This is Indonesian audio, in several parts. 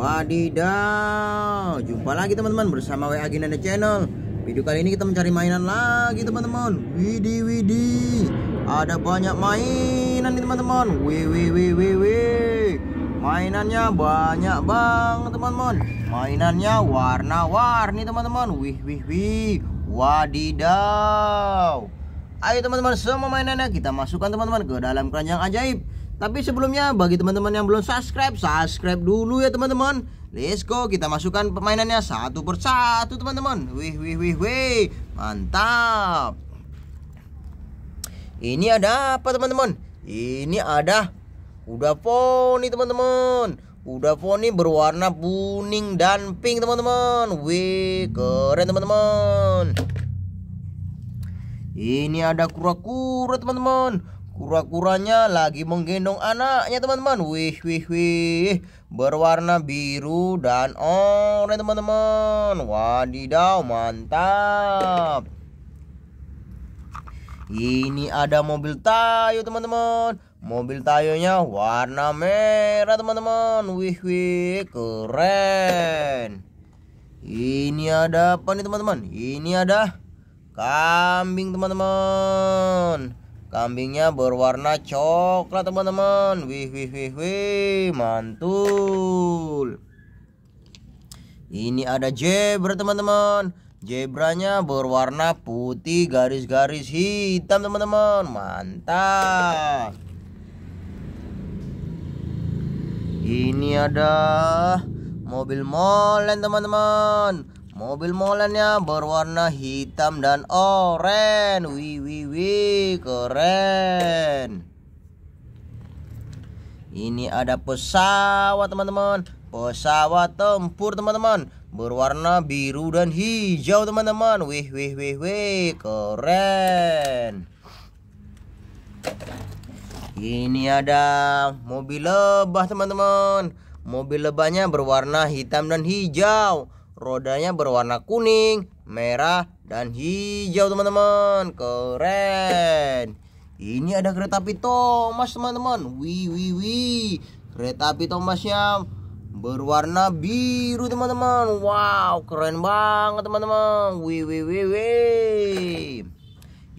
Wadidaw Jumpa lagi teman-teman bersama WA Ginanda Channel Video kali ini kita mencari mainan lagi teman-teman Widi Widi Ada banyak mainan nih teman-teman Wih Mainannya banyak banget teman-teman Mainannya warna-warni teman-teman Wih wih wih Wadidaw Ayo teman-teman semua mainannya kita masukkan teman-teman ke dalam keranjang ajaib tapi sebelumnya bagi teman-teman yang belum subscribe, subscribe dulu ya teman-teman. Let's go, kita masukkan permainannya satu persatu teman-teman. Wih wih wih wih, mantap. Ini ada apa teman-teman? Ini ada udah poni teman-teman. Udah poni berwarna kuning dan pink teman-teman. Wih, keren teman-teman. Ini ada kura-kura teman-teman Kura-kuranya lagi menggendong anaknya teman-teman Wih wih wih Berwarna biru dan oranye teman-teman Wadidaw mantap Ini ada mobil tayo teman-teman Mobil tayonya warna merah teman-teman Wih wih keren Ini ada apa nih teman-teman Ini ada kambing teman-teman Kambingnya berwarna coklat teman-teman. Wih wih wih wih mantul. Ini ada zebra teman-teman. Zebranya berwarna putih garis-garis hitam teman-teman. Mantap. Ini ada mobil molen teman-teman Mobil molennya berwarna hitam dan oranye. Wi wi wi, keren. Ini ada pesawat teman-teman. Pesawat tempur teman-teman. Berwarna biru dan hijau teman-teman. Wih wih wih wih, keren. Ini ada mobil lebah teman-teman. Mobil lebahnya berwarna hitam dan hijau rodanya berwarna kuning, merah, dan hijau teman-teman. Keren. Ini ada kereta api Thomas teman-teman. Wih wih wih. Kereta api Thomasnya berwarna biru teman-teman. Wow, keren banget teman-teman. Wih wih wih wih.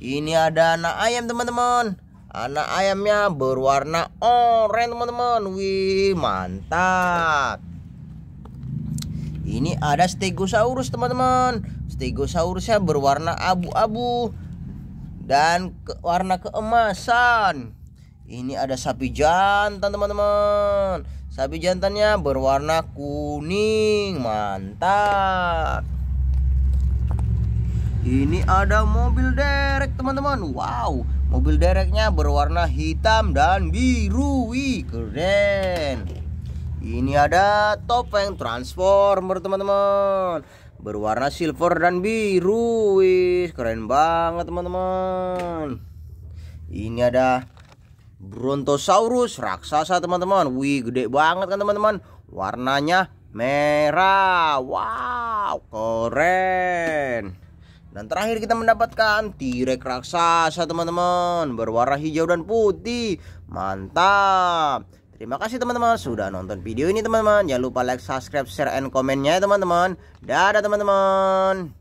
Ini ada anak ayam teman-teman. Anak ayamnya berwarna oranye teman-teman. Wih, mantap. Ini ada stegosaurus teman-teman. Stegosaurusnya berwarna abu-abu dan ke warna keemasan. Ini ada sapi jantan teman-teman. Sapi jantannya berwarna kuning. Mantap. Ini ada mobil derek teman-teman. Wow, mobil dereknya berwarna hitam dan biru. Wih, keren. Ini ada topeng Transformer teman-teman Berwarna silver dan biru Wih, Keren banget teman-teman Ini ada Brontosaurus raksasa teman-teman Wih gede banget kan teman-teman Warnanya merah Wow keren Dan terakhir kita mendapatkan T-Rex raksasa teman-teman Berwarna hijau dan putih Mantap Terima kasih teman-teman sudah nonton video ini teman-teman. Jangan lupa like, subscribe, share, and komennya ya teman-teman. Dadah teman-teman.